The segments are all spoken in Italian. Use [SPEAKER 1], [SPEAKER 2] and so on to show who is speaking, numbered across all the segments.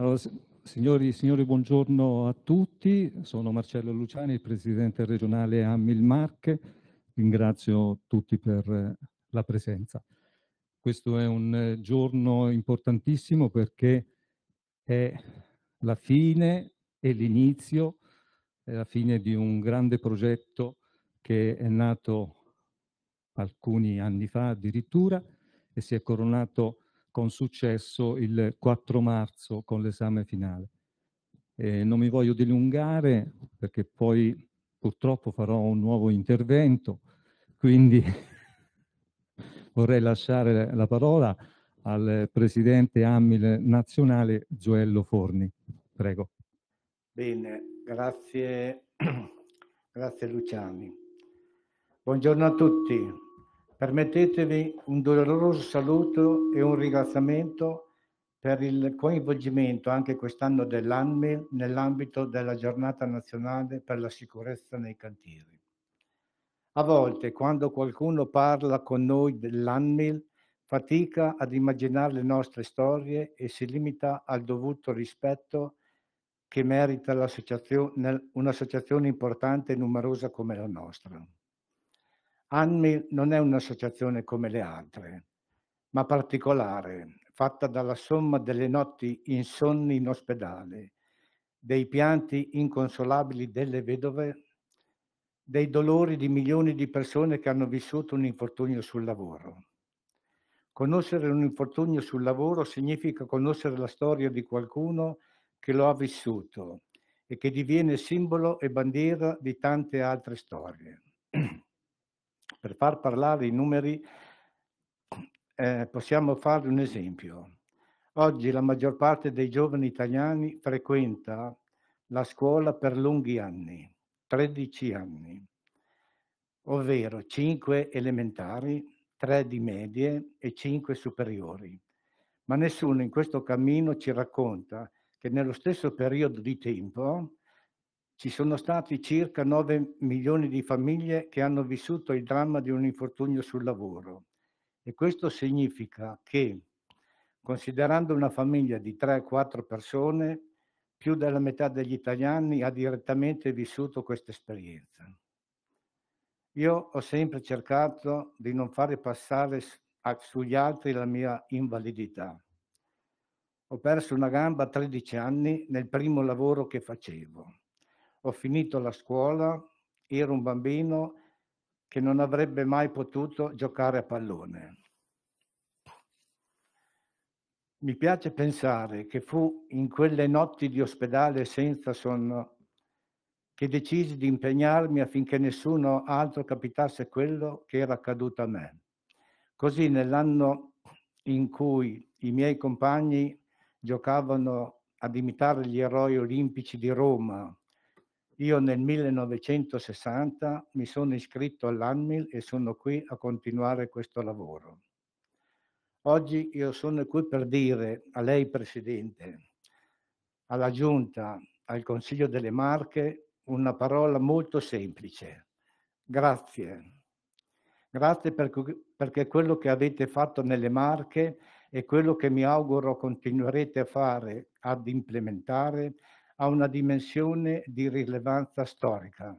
[SPEAKER 1] Allora, signori, signori, buongiorno a tutti. Sono Marcello Luciani, il presidente regionale Ammil Marche. Ringrazio tutti per eh, la presenza. Questo è un eh, giorno importantissimo perché è la fine e l'inizio, è la fine di un grande progetto che è nato alcuni anni fa addirittura e si è coronato con successo il 4 marzo con l'esame finale. Eh, non mi voglio dilungare perché poi purtroppo farò un nuovo intervento, quindi vorrei lasciare la parola al presidente AMIL nazionale Gioello
[SPEAKER 2] Forni. Prego. Bene, grazie, grazie Luciani. Buongiorno a tutti. Permettetemi un doloroso saluto e un ringraziamento per il coinvolgimento anche quest'anno dell'ANME nell'ambito della giornata nazionale per la sicurezza nei cantieri. A volte, quando qualcuno parla con noi dell'ANMIL, fatica ad immaginare le nostre storie e si limita al dovuto rispetto che merita un'associazione importante e numerosa come la nostra. Anmi non è un'associazione come le altre, ma particolare, fatta dalla somma delle notti insonni in ospedale, dei pianti inconsolabili delle vedove, dei dolori di milioni di persone che hanno vissuto un infortunio sul lavoro. Conoscere un infortunio sul lavoro significa conoscere la storia di qualcuno che lo ha vissuto e che diviene simbolo e bandiera di tante altre storie per far parlare i numeri eh, possiamo fare un esempio. Oggi la maggior parte dei giovani italiani frequenta la scuola per lunghi anni, 13 anni, ovvero 5 elementari, 3 di medie e 5 superiori. Ma nessuno in questo cammino ci racconta che nello stesso periodo di tempo ci sono stati circa 9 milioni di famiglie che hanno vissuto il dramma di un infortunio sul lavoro e questo significa che, considerando una famiglia di 3-4 persone, più della metà degli italiani ha direttamente vissuto questa esperienza. Io ho sempre cercato di non fare passare sugli altri la mia invalidità. Ho perso una gamba a 13 anni nel primo lavoro che facevo. Ho finito la scuola, ero un bambino che non avrebbe mai potuto giocare a pallone. Mi piace pensare che fu in quelle notti di ospedale senza sonno che decisi di impegnarmi affinché nessuno altro capitasse quello che era accaduto a me. Così nell'anno in cui i miei compagni giocavano ad imitare gli eroi olimpici di Roma io nel 1960 mi sono iscritto all'ANMIL e sono qui a continuare questo lavoro. Oggi io sono qui per dire a lei, Presidente, alla Giunta, al Consiglio delle Marche, una parola molto semplice. Grazie. Grazie perché quello che avete fatto nelle Marche e quello che mi auguro continuerete a fare, ad implementare, ha una dimensione di rilevanza storica.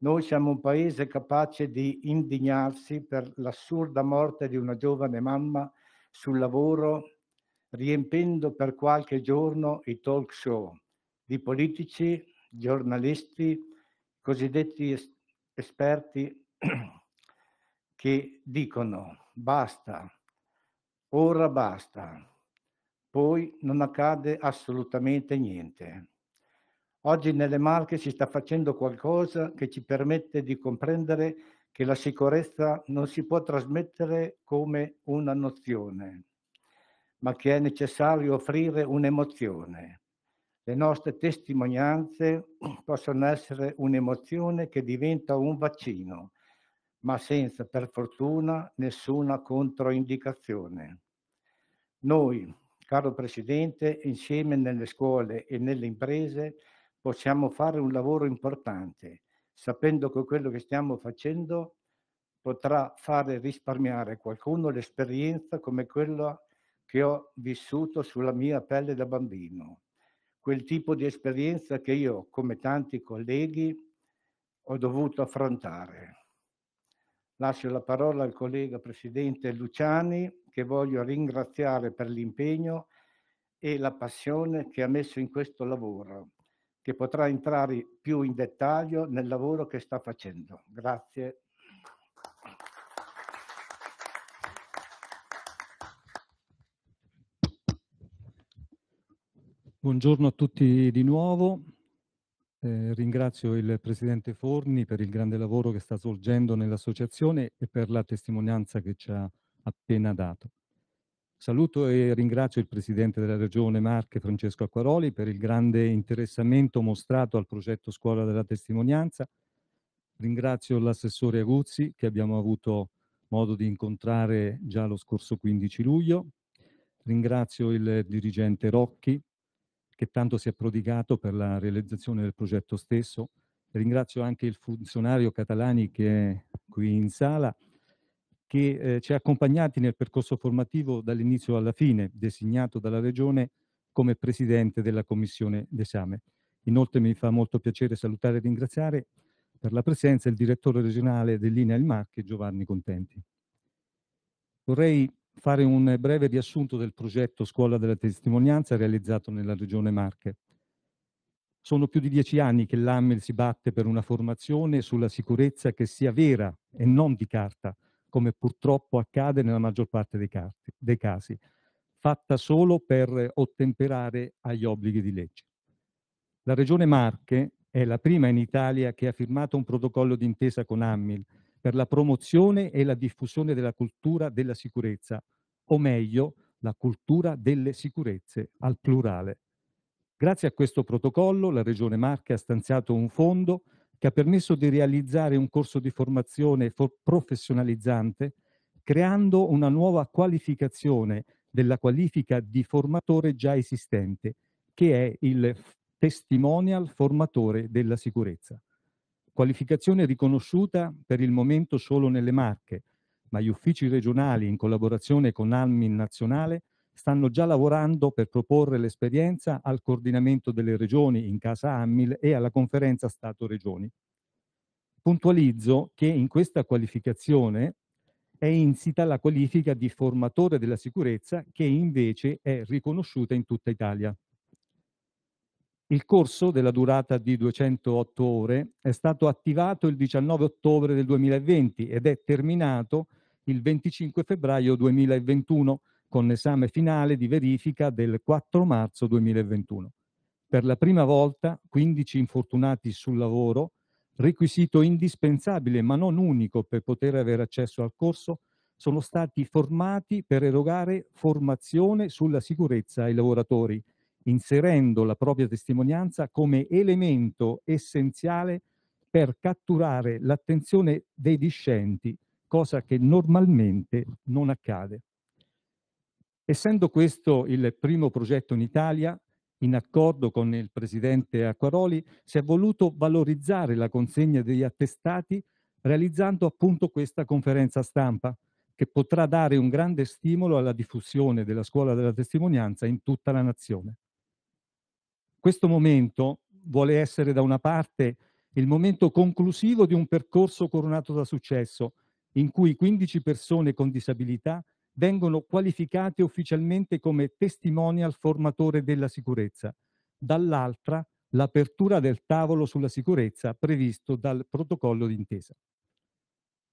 [SPEAKER 2] Noi siamo un paese capace di indignarsi per l'assurda morte di una giovane mamma sul lavoro, riempendo per qualche giorno i talk show di politici, giornalisti, cosiddetti es esperti che dicono basta, ora basta, poi non accade assolutamente niente. Oggi nelle Marche si sta facendo qualcosa che ci permette di comprendere che la sicurezza non si può trasmettere come una nozione, ma che è necessario offrire un'emozione. Le nostre testimonianze possono essere un'emozione che diventa un vaccino, ma senza per fortuna nessuna controindicazione. Noi, Caro Presidente, insieme nelle scuole e nelle imprese possiamo fare un lavoro importante, sapendo che quello che stiamo facendo potrà fare risparmiare qualcuno l'esperienza come quella che ho vissuto sulla mia pelle da bambino. Quel tipo di esperienza che io, come tanti colleghi, ho dovuto affrontare. Lascio la parola al collega Presidente Luciani che voglio ringraziare per l'impegno e la passione che ha messo in questo lavoro, che potrà entrare più in dettaglio nel lavoro che sta facendo. Grazie.
[SPEAKER 1] Buongiorno a tutti di nuovo. Eh, ringrazio il Presidente Forni per il grande lavoro che sta svolgendo nell'Associazione e per la testimonianza che ci ha appena dato. Saluto e ringrazio il Presidente della Regione Marche, Francesco Acquaroli, per il grande interessamento mostrato al progetto Scuola della Testimonianza. Ringrazio l'assessore Aguzzi, che abbiamo avuto modo di incontrare già lo scorso 15 luglio. Ringrazio il dirigente Rocchi, che tanto si è prodigato per la realizzazione del progetto stesso. Ringrazio anche il funzionario Catalani che è qui in sala che eh, ci ha accompagnati nel percorso formativo dall'inizio alla fine, designato dalla Regione come Presidente della Commissione d'esame. Inoltre mi fa molto piacere salutare e ringraziare per la presenza il Direttore regionale dell'INAIL Marche, Giovanni Contenti. Vorrei fare un breve riassunto del progetto Scuola della Testimonianza realizzato nella Regione Marche. Sono più di dieci anni che l'AMIL si batte per una formazione sulla sicurezza che sia vera e non di carta, come purtroppo accade nella maggior parte dei, casi, dei casi fatta solo per ottemperare agli obblighi di legge. La Regione Marche è la prima in Italia che ha firmato un protocollo d'intesa con Ammil per la promozione e la diffusione della cultura della sicurezza, o meglio, la cultura delle sicurezze al plurale. Grazie a questo protocollo la Regione Marche ha stanziato un fondo che ha permesso di realizzare un corso di formazione professionalizzante, creando una nuova qualificazione della qualifica di formatore già esistente, che è il testimonial formatore della sicurezza. Qualificazione riconosciuta per il momento solo nelle Marche, ma gli uffici regionali in collaborazione con Almin Nazionale stanno già lavorando per proporre l'esperienza al coordinamento delle regioni in casa AMIL e alla conferenza Stato-Regioni. Puntualizzo che in questa qualificazione è insita la qualifica di formatore della sicurezza che invece è riconosciuta in tutta Italia. Il corso, della durata di 208 ore, è stato attivato il 19 ottobre del 2020 ed è terminato il 25 febbraio 2021 con l'esame finale di verifica del 4 marzo 2021. Per la prima volta 15 infortunati sul lavoro, requisito indispensabile ma non unico per poter avere accesso al corso, sono stati formati per erogare formazione sulla sicurezza ai lavoratori, inserendo la propria testimonianza come elemento essenziale per catturare l'attenzione dei discenti, cosa che normalmente non accade. Essendo questo il primo progetto in Italia, in accordo con il presidente Acquaroli, si è voluto valorizzare la consegna degli attestati realizzando appunto questa conferenza stampa che potrà dare un grande stimolo alla diffusione della scuola della testimonianza in tutta la nazione. Questo momento vuole essere da una parte il momento conclusivo di un percorso coronato da successo in cui 15 persone con disabilità vengono qualificate ufficialmente come testimonial formatore della sicurezza, dall'altra l'apertura del tavolo sulla sicurezza previsto dal protocollo d'intesa.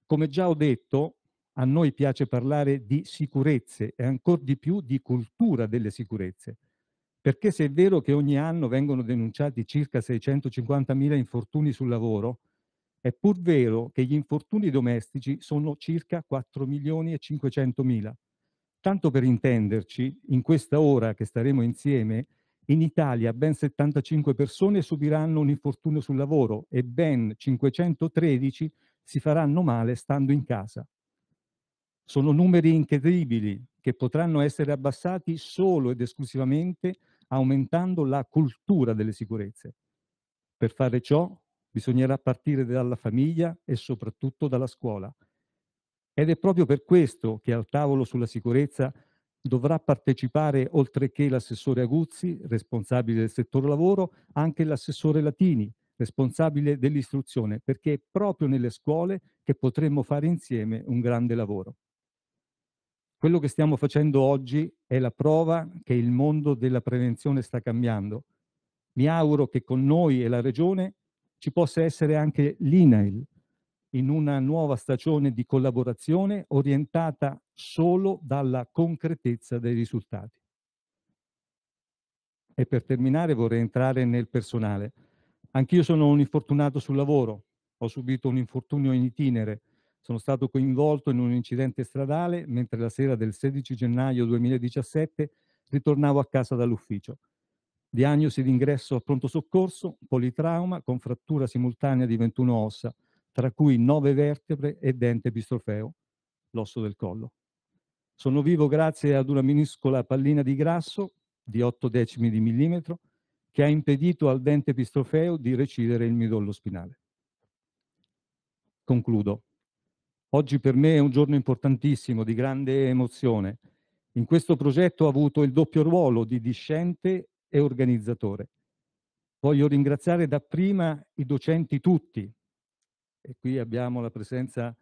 [SPEAKER 1] Come già ho detto, a noi piace parlare di sicurezze e ancor di più di cultura delle sicurezze, perché se è vero che ogni anno vengono denunciati circa 650.000 infortuni sul lavoro, è pur vero che gli infortuni domestici sono circa 4 milioni e 500 mila. Tanto per intenderci, in questa ora che staremo insieme, in Italia ben 75 persone subiranno un infortunio sul lavoro e ben 513 si faranno male stando in casa. Sono numeri incredibili che potranno essere abbassati solo ed esclusivamente aumentando la cultura delle sicurezze. Per fare ciò Bisognerà partire dalla famiglia e soprattutto dalla scuola. Ed è proprio per questo che al tavolo sulla sicurezza dovrà partecipare, oltre che l'assessore Aguzzi, responsabile del settore lavoro, anche l'assessore Latini, responsabile dell'istruzione, perché è proprio nelle scuole che potremmo fare insieme un grande lavoro. Quello che stiamo facendo oggi è la prova che il mondo della prevenzione sta cambiando. Mi auguro che con noi e la Regione ci possa essere anche l'INAIL in una nuova stagione di collaborazione orientata solo dalla concretezza dei risultati. E per terminare vorrei entrare nel personale. Anch'io sono un infortunato sul lavoro, ho subito un infortunio in itinere, sono stato coinvolto in un incidente stradale mentre la sera del 16 gennaio 2017 ritornavo a casa dall'ufficio diagnosi d'ingresso a pronto soccorso, politrauma con frattura simultanea di 21 ossa, tra cui 9 vertebre e dente epistrofeo, l'osso del collo. Sono vivo grazie ad una minuscola pallina di grasso di 8 decimi di millimetro che ha impedito al dente epistrofeo di recidere il midollo spinale. Concludo. Oggi per me è un giorno importantissimo, di grande emozione. In questo progetto ho avuto il doppio ruolo di discente e organizzatore. Voglio ringraziare dapprima i docenti tutti, e qui abbiamo la presenza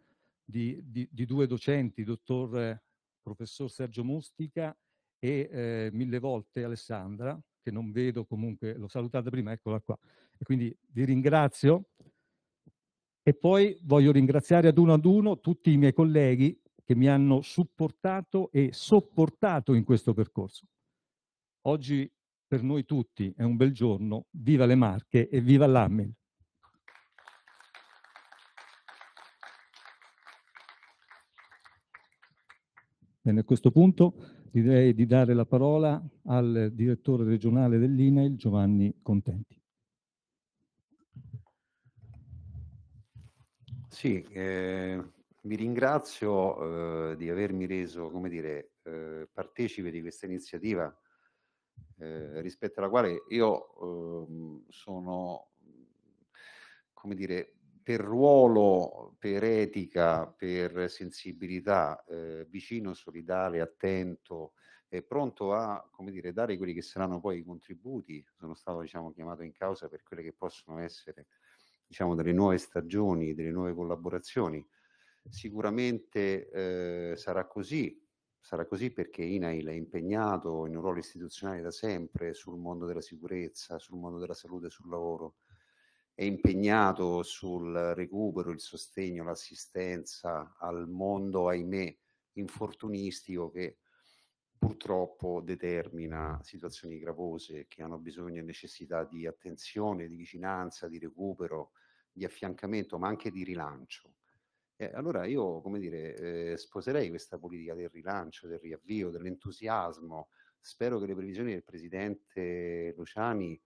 [SPEAKER 1] di, di, di due docenti, il dottor professor Sergio Mustica e eh, mille volte Alessandra, che non vedo comunque, l'ho salutata prima, eccola qua. E quindi vi ringrazio e poi voglio ringraziare ad uno ad uno tutti i miei colleghi che mi hanno supportato e sopportato in questo percorso. Oggi per noi tutti è un bel giorno, viva le Marche e viva l'Amil. Bene, a questo punto direi di dare la parola al direttore regionale dell'INAIL Giovanni Contenti.
[SPEAKER 3] Sì, eh, vi ringrazio eh, di avermi reso, come dire, eh, partecipe di questa iniziativa eh, rispetto alla quale io eh, sono, come dire, per ruolo, per etica, per sensibilità, eh, vicino, solidale, attento, e pronto a come dire, dare quelli che saranno poi i contributi. Sono stato diciamo, chiamato in causa per quelle che possono essere diciamo, delle nuove stagioni, delle nuove collaborazioni. Sicuramente eh, sarà così, sarà così perché INAIL è impegnato in un ruolo istituzionale da sempre sul mondo della sicurezza, sul mondo della salute e sul lavoro, è impegnato sul recupero, il sostegno, l'assistenza al mondo, ahimè, infortunistico che purtroppo determina situazioni gravose che hanno bisogno e necessità di attenzione, di vicinanza, di recupero, di affiancamento, ma anche di rilancio. Eh, allora io, come dire, eh, sposerei questa politica del rilancio, del riavvio, dell'entusiasmo. Spero che le previsioni del Presidente Luciani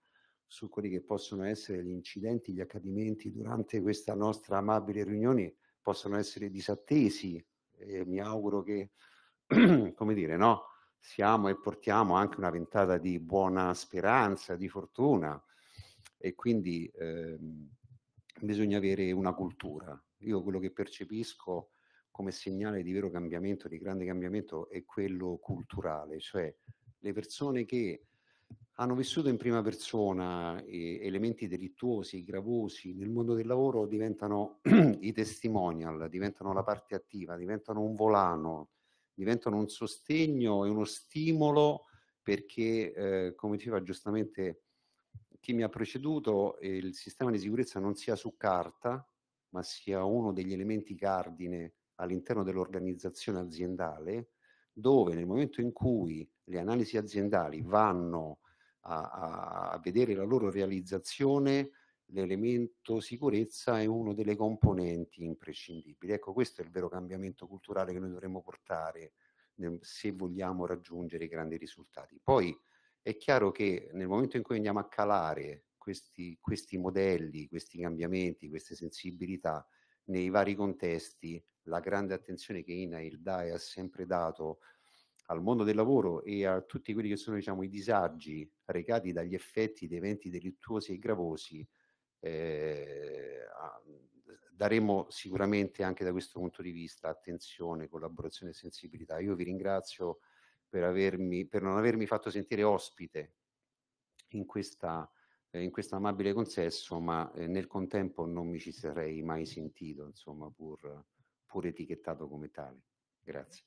[SPEAKER 3] su quelli che possono essere gli incidenti, gli accadimenti durante questa nostra amabile riunione possano essere disattesi. E mi auguro che, come dire, no, siamo e portiamo anche una ventata di buona speranza, di fortuna e quindi eh, bisogna avere una cultura io quello che percepisco come segnale di vero cambiamento, di grande cambiamento, è quello culturale, cioè le persone che hanno vissuto in prima persona eh, elementi delittuosi, gravosi nel mondo del lavoro diventano i testimonial, diventano la parte attiva, diventano un volano, diventano un sostegno e uno stimolo perché, eh, come diceva giustamente chi mi ha preceduto, eh, il sistema di sicurezza non sia su carta, ma sia uno degli elementi cardine all'interno dell'organizzazione aziendale, dove nel momento in cui le analisi aziendali vanno a, a vedere la loro realizzazione, l'elemento sicurezza è uno delle componenti imprescindibili. Ecco, questo è il vero cambiamento culturale che noi dovremmo portare se vogliamo raggiungere i grandi risultati. Poi è chiaro che nel momento in cui andiamo a calare questi, questi modelli, questi cambiamenti, queste sensibilità nei vari contesti, la grande attenzione che INAIL dà e ha sempre dato al mondo del lavoro e a tutti quelli che sono diciamo, i disagi recati dagli effetti di eventi delittuosi e gravosi, eh, daremo sicuramente anche da questo punto di vista attenzione, collaborazione e sensibilità. Io vi ringrazio per, avermi, per non avermi fatto sentire ospite in questa eh, in questo amabile consesso, ma eh, nel contempo non mi ci sarei mai sentito, insomma, pur, pur etichettato come tale. Grazie.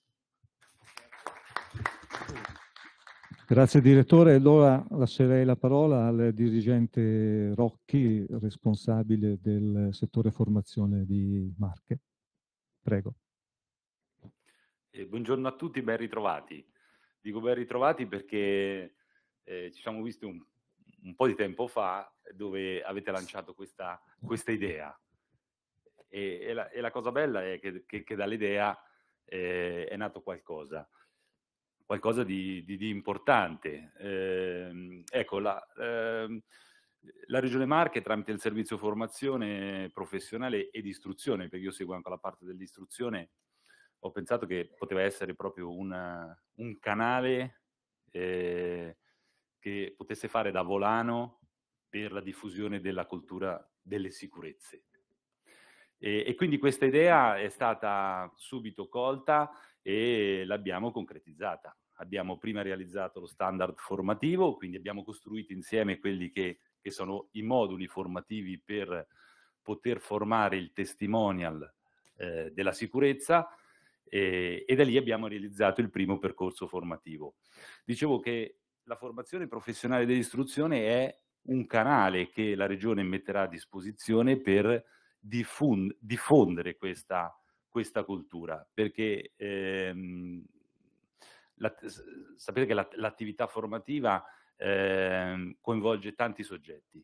[SPEAKER 1] Grazie direttore. Allora lascerei la parola al dirigente Rocchi, responsabile del settore formazione di Marche. Prego.
[SPEAKER 4] Eh, buongiorno a tutti, ben ritrovati. Dico ben ritrovati perché eh, ci siamo visti un un po' di tempo fa dove avete lanciato questa, questa idea. E, e, la, e, la, cosa bella è che, che, che dall'idea eh, è nato qualcosa, qualcosa di, di, di importante. Eh, ecco, la, eh, la, Regione Marche tramite il servizio formazione professionale ed istruzione, perché io seguo anche la parte dell'istruzione, ho pensato che poteva essere proprio una, un canale eh, che potesse fare da volano per la diffusione della cultura delle sicurezze. E, e quindi questa idea è stata subito colta e l'abbiamo concretizzata. Abbiamo prima realizzato lo standard formativo, quindi abbiamo costruito insieme quelli che, che sono i moduli formativi per poter formare il testimonial eh, della sicurezza e, e da lì abbiamo realizzato il primo percorso formativo. Dicevo che la formazione professionale dell'istruzione è un canale che la Regione metterà a disposizione per diffond diffondere questa, questa, cultura, perché ehm, la, sapete che l'attività formativa ehm, coinvolge tanti soggetti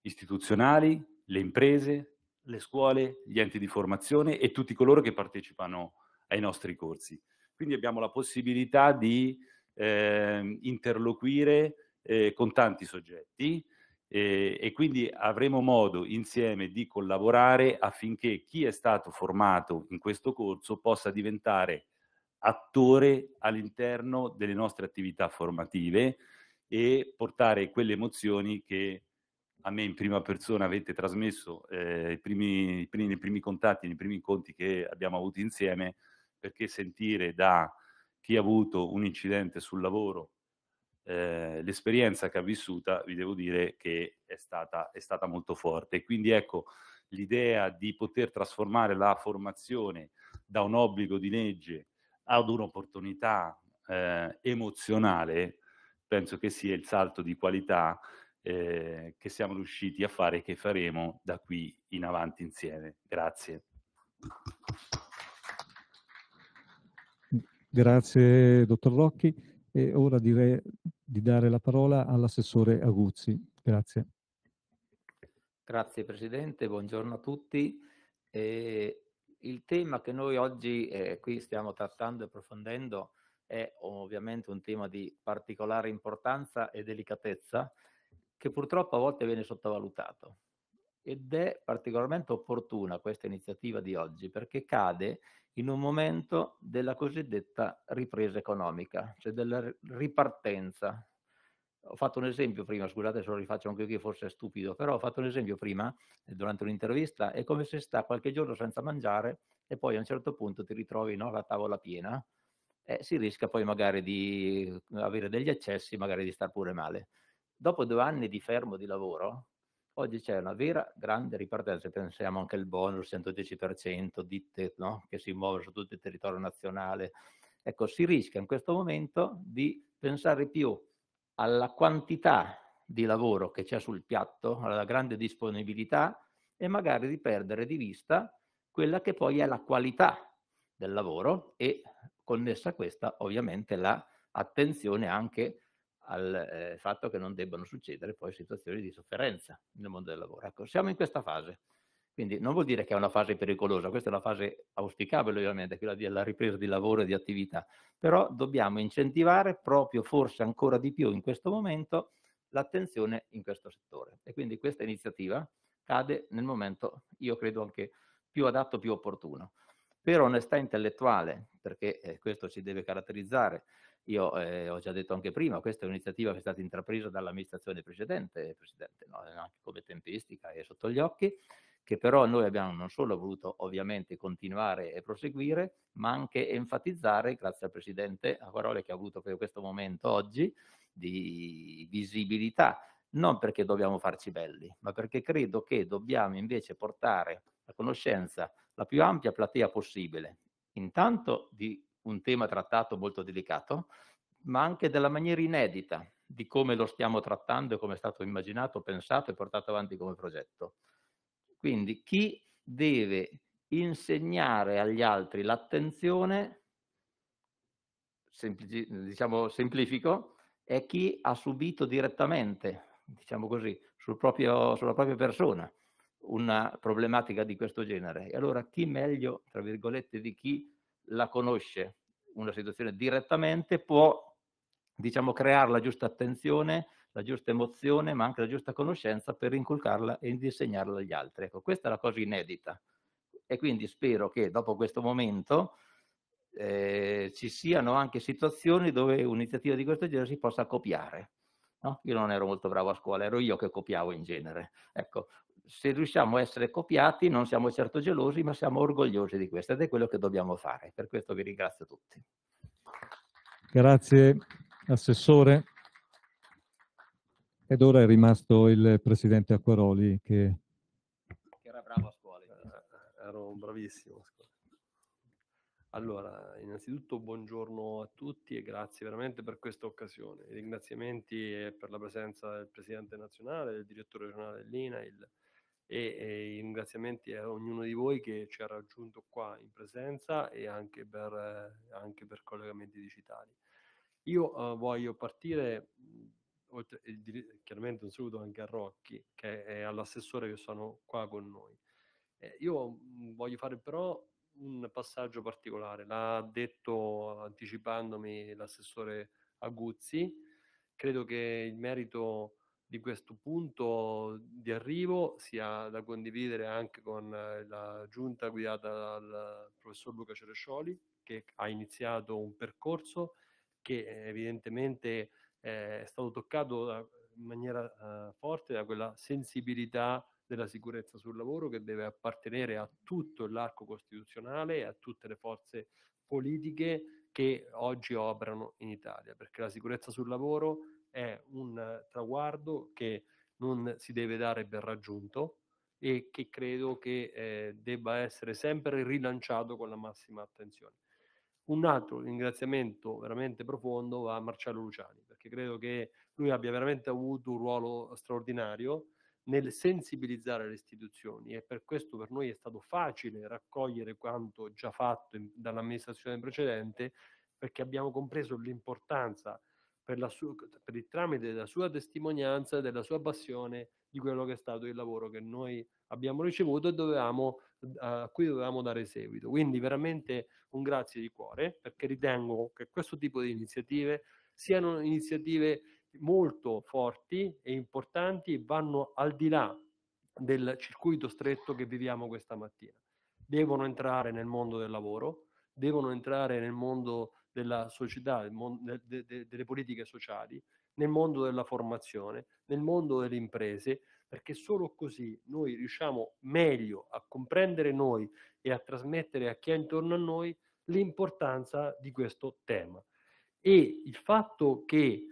[SPEAKER 4] istituzionali, le imprese, le scuole, gli enti di formazione e tutti coloro che partecipano ai nostri corsi. Quindi abbiamo la possibilità di eh, interloquire eh, con tanti soggetti eh, e quindi avremo modo insieme di collaborare affinché chi è stato formato in questo corso possa diventare attore all'interno delle nostre attività formative e portare quelle emozioni che a me in prima persona avete trasmesso eh, i primi, i primi, nei primi contatti, nei primi incontri che abbiamo avuto insieme, perché sentire da chi ha avuto un incidente sul lavoro, eh, l'esperienza che ha vissuta, vi devo dire che è stata, è stata molto forte. quindi ecco l'idea di poter trasformare la formazione da un obbligo di legge ad un'opportunità eh, emozionale, penso che sia il salto di qualità eh, che siamo riusciti a fare e che faremo da qui in avanti insieme. Grazie.
[SPEAKER 1] Grazie, dottor Rocchi. E ora direi di dare la parola all'assessore Aguzzi. Grazie.
[SPEAKER 5] Grazie Presidente, buongiorno a tutti. Eh, il tema che noi oggi eh, qui stiamo trattando e approfondendo è ovviamente un tema di particolare importanza e delicatezza che purtroppo a volte viene sottovalutato ed è particolarmente opportuna questa iniziativa di oggi perché cade in un momento della cosiddetta ripresa economica, cioè della ripartenza. Ho fatto un esempio prima, scusate se lo rifaccio anche io che è stupido, però ho fatto un esempio prima eh, durante un'intervista, è come se sta qualche giorno senza mangiare e poi a un certo punto ti ritrovi no, la tavola piena e si rischia poi magari di eh, avere degli eccessi, magari di star pure male. Dopo due anni di fermo di lavoro, Oggi c'è una vera grande ripartenza, pensiamo anche al bonus 110%, ditte no? che si muovono su tutto il territorio nazionale. Ecco, si rischia in questo momento di pensare più alla quantità di lavoro che c'è sul piatto, alla grande disponibilità e magari di perdere di vista quella che poi è la qualità del lavoro e connessa a questa ovviamente l'attenzione la anche al eh, fatto che non debbano succedere poi situazioni di sofferenza nel mondo del lavoro. Ecco, siamo in questa fase. Quindi non vuol dire che è una fase pericolosa, questa è una fase auspicabile ovviamente, quella della ripresa di lavoro e di attività, però dobbiamo incentivare proprio forse ancora di più in questo momento l'attenzione in questo settore. E quindi questa iniziativa cade nel momento, io credo anche più adatto, più opportuno. Per onestà intellettuale, perché eh, questo ci deve caratterizzare, io eh, ho già detto anche prima, questa è un'iniziativa che è stata intrapresa dall'amministrazione precedente, Presidente, no? Eh, anche come tempistica è sotto gli occhi, che però noi abbiamo non solo voluto ovviamente continuare e proseguire, ma anche enfatizzare, grazie al Presidente, a parole che ha avuto per questo momento oggi, di visibilità, non perché dobbiamo farci belli, ma perché credo che dobbiamo invece portare la conoscenza la più ampia platea possibile, intanto di un tema trattato molto delicato, ma anche della maniera inedita di come lo stiamo trattando e come è stato immaginato, pensato e portato avanti come progetto. Quindi chi deve insegnare agli altri l'attenzione, semplici, diciamo semplifico, è chi ha subito direttamente, diciamo così, sul proprio, sulla propria persona una problematica di questo genere. E allora chi meglio, tra virgolette, di chi la conosce una situazione direttamente può diciamo, creare la giusta attenzione, la giusta emozione, ma anche la giusta conoscenza per inculcarla e insegnarla agli altri. Ecco, questa è la cosa inedita. E quindi spero che dopo questo momento eh, ci siano anche situazioni dove un'iniziativa di questo genere si possa copiare. No? Io non ero molto bravo a scuola, ero io che copiavo in genere. Ecco, se riusciamo a essere copiati non siamo certo gelosi, ma siamo orgogliosi di questo ed è quello che dobbiamo fare. Per questo vi ringrazio tutti.
[SPEAKER 1] Grazie Assessore. Ed ora è rimasto il Presidente Acquaroli che...
[SPEAKER 6] che era bravo a scuola. Eh, eh, ero bravissimo a scuola. Allora, innanzitutto buongiorno a tutti e grazie veramente per questa occasione. I ringraziamenti per la presenza del Presidente nazionale, del Direttore regionale dell'INA, il e, e i ringraziamenti a ognuno di voi che ci ha raggiunto qua in presenza e anche per, eh, anche per collegamenti digitali. Io eh, voglio partire, mhmm, oltre, chiaramente un saluto anche a Rocchi, che è all'assessore che sono qua con noi. Eh, io mhmm, voglio fare però un passaggio particolare, l'ha detto anticipandomi l'assessore Aguzzi, credo che il merito di questo punto di arrivo sia da condividere anche con eh, la giunta guidata dal professor Luca Cerescioli, che ha iniziato un percorso che eh, evidentemente eh, è stato toccato in maniera forte da quella sensibilità della sicurezza sul lavoro che deve appartenere a tutto l'arco costituzionale e a tutte le forze politiche che oggi operano in Italia, perché la sicurezza sul lavoro è un traguardo che non si deve dare per raggiunto e che credo che eh, debba essere sempre rilanciato con la massima attenzione. Un altro ringraziamento veramente profondo va a Marcello Luciani, perché credo che lui abbia veramente avuto un ruolo straordinario nel sensibilizzare le istituzioni e per questo per noi è stato facile raccogliere quanto già fatto in, dall'amministrazione precedente perché abbiamo compreso l'importanza per, sua, per, il tramite della sua testimonianza, della sua passione di quello che è stato il lavoro che noi abbiamo ricevuto e dovevamo, a cui dovevamo dare seguito. Quindi veramente un grazie di cuore perché ritengo che questo tipo di iniziative siano iniziative molto forti e importanti e vanno al di là del circuito stretto che viviamo questa mattina. Devono entrare nel mondo del lavoro, devono entrare nel mondo della società, del mondo, de, de, delle politiche sociali, nel mondo della formazione, nel mondo delle imprese, perché solo così noi riusciamo meglio a comprendere noi e a trasmettere a chi è intorno a noi l'importanza di questo tema. E il fatto che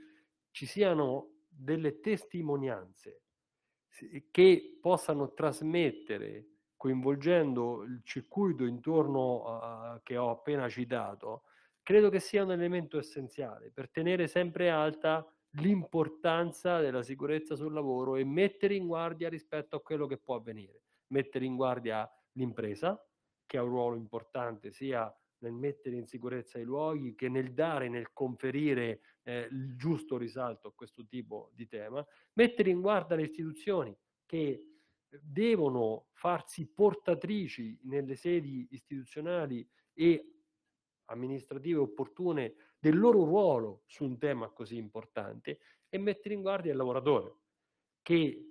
[SPEAKER 6] ci siano delle testimonianze che possano trasmettere, coinvolgendo il circuito intorno a, che ho appena citato, credo che sia un elemento essenziale per tenere sempre alta l'importanza della sicurezza sul lavoro e mettere in guardia rispetto a quello che può avvenire, mettere in guardia l'impresa, che ha un ruolo importante sia nel mettere in sicurezza i luoghi che nel dare, nel conferire eh, il giusto risalto a questo tipo di tema, mettere in guardia le istituzioni che eh, devono farsi portatrici nelle sedi istituzionali e amministrative opportune del loro ruolo su un tema così importante e mettere in guardia il lavoratore che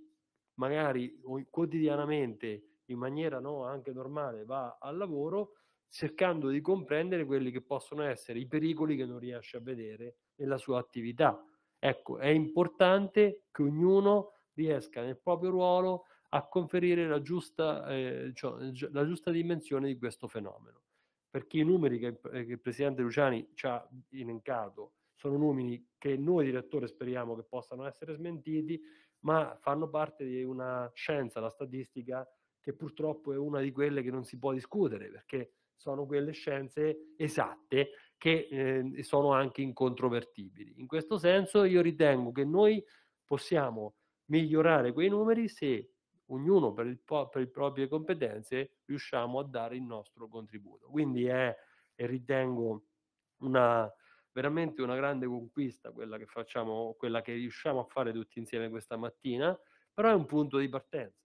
[SPEAKER 6] magari quotidianamente in maniera no, anche normale va al lavoro cercando di comprendere quelli che possono essere i pericoli che non riesce a vedere nella sua attività. Ecco, è importante che ognuno riesca nel proprio ruolo a conferire la giusta, eh, cioè, la giusta dimensione di questo fenomeno perché i numeri che, eh, che il presidente Luciani ci ha elencato sono numeri che noi direttore speriamo che possano essere smentiti, ma fanno parte di una scienza, la statistica, che purtroppo è una di quelle che non si può discutere, perché sono quelle scienze esatte che eh, sono anche incontrovertibili. In questo senso io ritengo che noi possiamo migliorare quei numeri se ognuno per, po- per, le proprie competenze riusciamo a dare il nostro contributo. Quindi è, e ritengo, una, veramente una grande conquista quella che facciamo, quella che riusciamo a fare tutti insieme questa mattina, però è un punto di partenza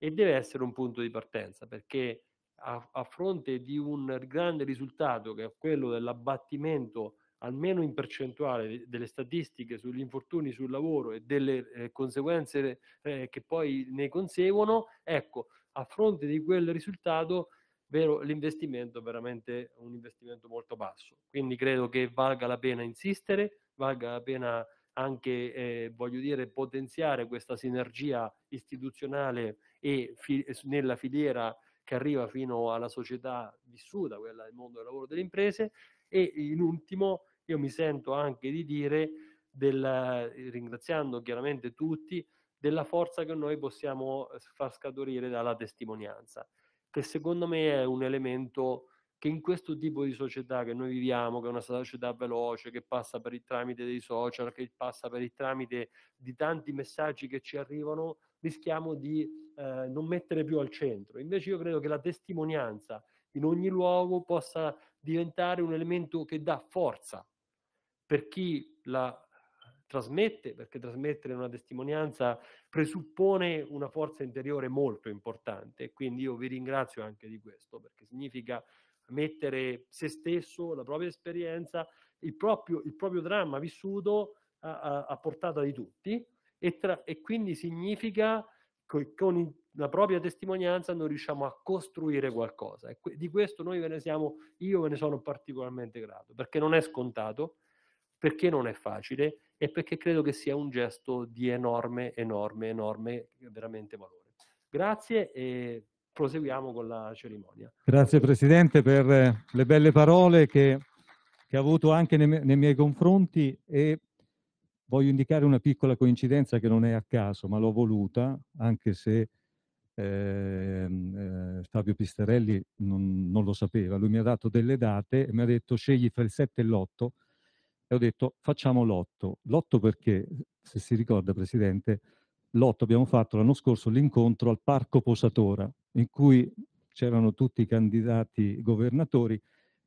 [SPEAKER 6] e deve essere un punto di partenza perché a, a fronte di un grande risultato che è quello dell'abbattimento almeno in percentuale delle statistiche sugli infortuni sul lavoro e delle eh, conseguenze eh, che poi ne conseguono, ecco, a fronte di quel risultato, vero, l'investimento è veramente un investimento molto basso. Quindi credo che valga la pena insistere, valga la pena anche, eh, voglio dire, potenziare questa sinergia istituzionale e fi- nella filiera che arriva fino alla società vissuta, quella del mondo del lavoro delle imprese, e in ultimo io mi sento anche di dire, del, ringraziando chiaramente tutti, della forza che noi possiamo eh, far scaturire dalla testimonianza, che secondo me è un elemento che in questo tipo di società che noi viviamo, che è una società veloce, che passa per il tramite dei social, che passa per il tramite di tanti messaggi che ci arrivano, rischiamo di eh, non mettere più al centro. Invece io credo che la testimonianza in ogni luogo possa diventare un elemento che dà forza per chi la trasmette, perché trasmettere una testimonianza presuppone una forza interiore molto importante e quindi io vi ringrazio anche di questo, perché significa mettere se stesso, la propria esperienza, il proprio, il proprio dramma vissuto a, a, a, portata di tutti e, tra, e quindi significa che con la propria testimonianza noi riusciamo a costruire qualcosa e di questo noi ve ne siamo, io ve ne sono particolarmente grato, perché non è scontato, perché non è facile e perché credo che sia un gesto di enorme, enorme, enorme eh, veramente valore. Grazie e proseguiamo con la cerimonia.
[SPEAKER 1] Grazie Presidente per eh, le belle parole che, che ha avuto anche nei, nei miei confronti e voglio indicare una piccola coincidenza che non è a caso, ma l'ho voluta, anche se ehm, eh, Fabio Pisterelli non, non, lo sapeva, lui mi ha dato delle date e mi ha detto scegli fra il 7 e l'8 e ho detto facciamo l'otto. L'otto perché, se si ricorda Presidente, l'otto abbiamo fatto l'anno scorso l'incontro al Parco Posatora, in cui c'erano tutti i candidati governatori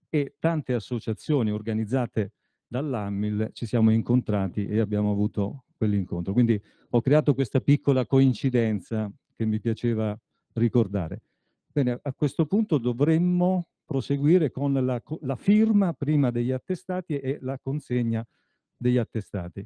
[SPEAKER 1] e tante associazioni organizzate dall'AMIL ci siamo incontrati e abbiamo avuto quell'incontro. Quindi ho creato questa piccola coincidenza che mi piaceva ricordare. Bene, a questo punto dovremmo proseguire con la, la firma prima degli attestati e la consegna degli attestati.